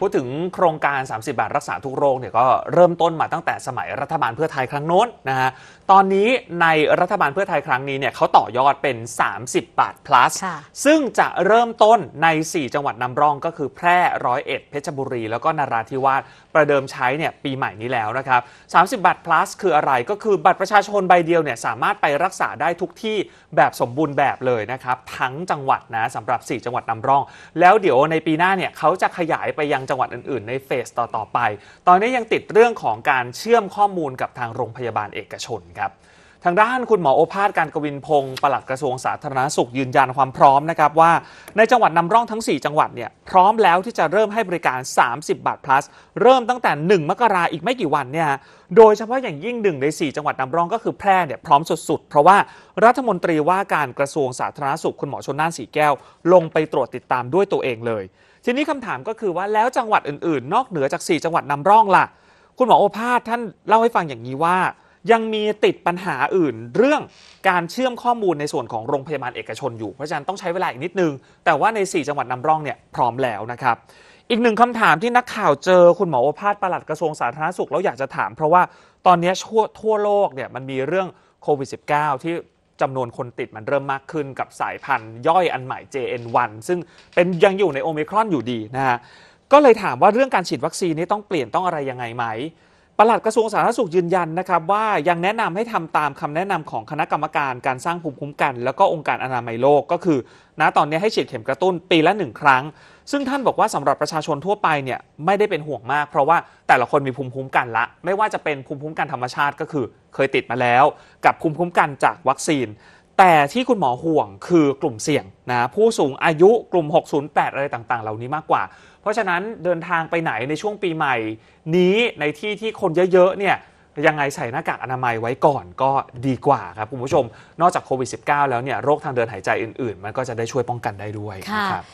พูดถึงโครงการ 30 บาทรักษาทุกโรคเนี่ยก็เริ่มต้นมาตั้งแต่สมัยรัฐบาลเพื่อไทยครั้งโน้นนะฮะ ตอนนี้ในรัฐบาลเพื่อไทยครั้งนี้เนี่ยเขาต่อยอดเป็น 30 บาท plus ซึ่งจะเริ่มต้นใน 4 จังหวัดนำร่อง ก็คือแพร่ร้อยเอ็ดเพชรบุรี แล้วก็นาราธิวาสประเดิมใช้เนี่ยปีใหม่นี้แล้วนะครับ 30 บาท plus คืออะไรก็คือบัตรประชาชนใบเดียวเนี่ยสามารถไปรักษาได้ทุกที่แบบสมบูรณ์แบบเลยนะครับทั้งจังหวัดนะสำหรับ 4 จังหวัดนำร่อง แล้วเดี๋ยวในปีหน้าเนี่ยเขาจะขยายไปยังจังหวัดอื่นๆในเฟสต่อๆไป ตอนนี้ยังติดเรื่องของการเชื่อมข้อมูลกับทางโรงพยาบาลเอกชนครับทางด้านคุณหมอโอภาสการกวินพงศ์ปลัดกระทรวงสาธารณสุขยืนยันความพร้อมนะครับว่า ในจังหวัดนำร่องทั้ง 4 จังหวัดเนี่ย พร้อมแล้วที่จะเริ่มให้บริการ 30 บาท plus เริ่มตั้งแต่ 1 มกราอีกไม่กี่วันเนี่ยโดยเฉพาะอย่างยิ่งหนึ่งใน 4 จังหวัดนำร่องก็คือแพร่เนี่ยพร้อมสุดๆ เพราะว่ารัฐมนตรีว่าการกระทรวงสาธารณสุข คุณหมอชนน่านสีแก้ว ลงไปตรวจติดตามด้วยตัวเองเลย ทีนี้คำถามก็คือว่าแล้วจังหวัดอื่นๆ นอกเหนือจาก 4 จังหวัดนำร่องล่ะคุณหมอโอภาสท่านเล่าให้ฟังอย่างนี้ว่ายังมีติดปัญหาอื่น เรื่องการเชื่อมข้อมูลในส่วนของโรงพยาบาลเอกชนอยู่เพราะฉะนั้นต้องใช้เวลาอีกนิดนึง แต่ว่าใน 4 จังหวัดนำร่องเนี่ยพร้อมแล้วนะครับ อีกหนึ่งคำถามที่นักข่าวเจอคุณหมอโอภาสประหลัดกระทรวงสาธารณสุข แล้วอยากจะถามเพราะว่าตอนนี้ทั่วทั่วโลกเนี่ยมันมีเรื่องโควิด -19 ที่จำนวนคนติดมันเริ่มมากขึ้นกับสายพันธุ์ย่อยอันใหม่ JN1 ซึ่งเป็นยังอยู่ในโอมิครอนอยู่ดีนะฮะก็เลยถามว่าเรื่องการฉีดวัคซีนนี่ต้องเปลี่ยนต้องอะไรยังไงไหมปลัดกระทรวงสาธารณสุขยืนยันนะครับ ว่ายังแนะนำให้ทำตามคำแนะนำของคณะกรรมการ การสร้างภูมิคุ้มกัน แล้วก็องค์การอนามัยโลกก็คือ ณตอนนี้ให้ฉีดเข็มกระตุ้นปีละหนึ่งครั้ง ซึ่งท่านบอกว่าสำหรับประชาชนทั่วไปเนี่ยไม่ได้เป็นห่วงมากเพราะว่าแต่ละคนมีภูมิคุ้มกันละไม่ว่าจะเป็นภูมิคุ้มกันธรรมชาติก็คือเคยติดมาแล้ว กับภูมิคุ้มกันจากวัคซีน แต่ที่คุณหมอห่วงคือกลุ่มเสี่ยงนะผู้สูงอายุกลุ่ม 608อะไรต่างๆ เหล่านี้มากกว่าเพราะฉะนั้นเดินทางไปไหนในช่วงปีใหม่นี้ในที่ที่คนเยอะ ๆ เนี่ย ยังไงใส่หน้ากากอนามัยไว้ก่อนก็ดีกว่าครับ คุณผู้ชมนอกจากโควิด -19 แล้วเนี่ยโรคทางเดินหายใจอื่นๆ มันก็จะได้ช่วยป้องกันได้ด้วยนะครับ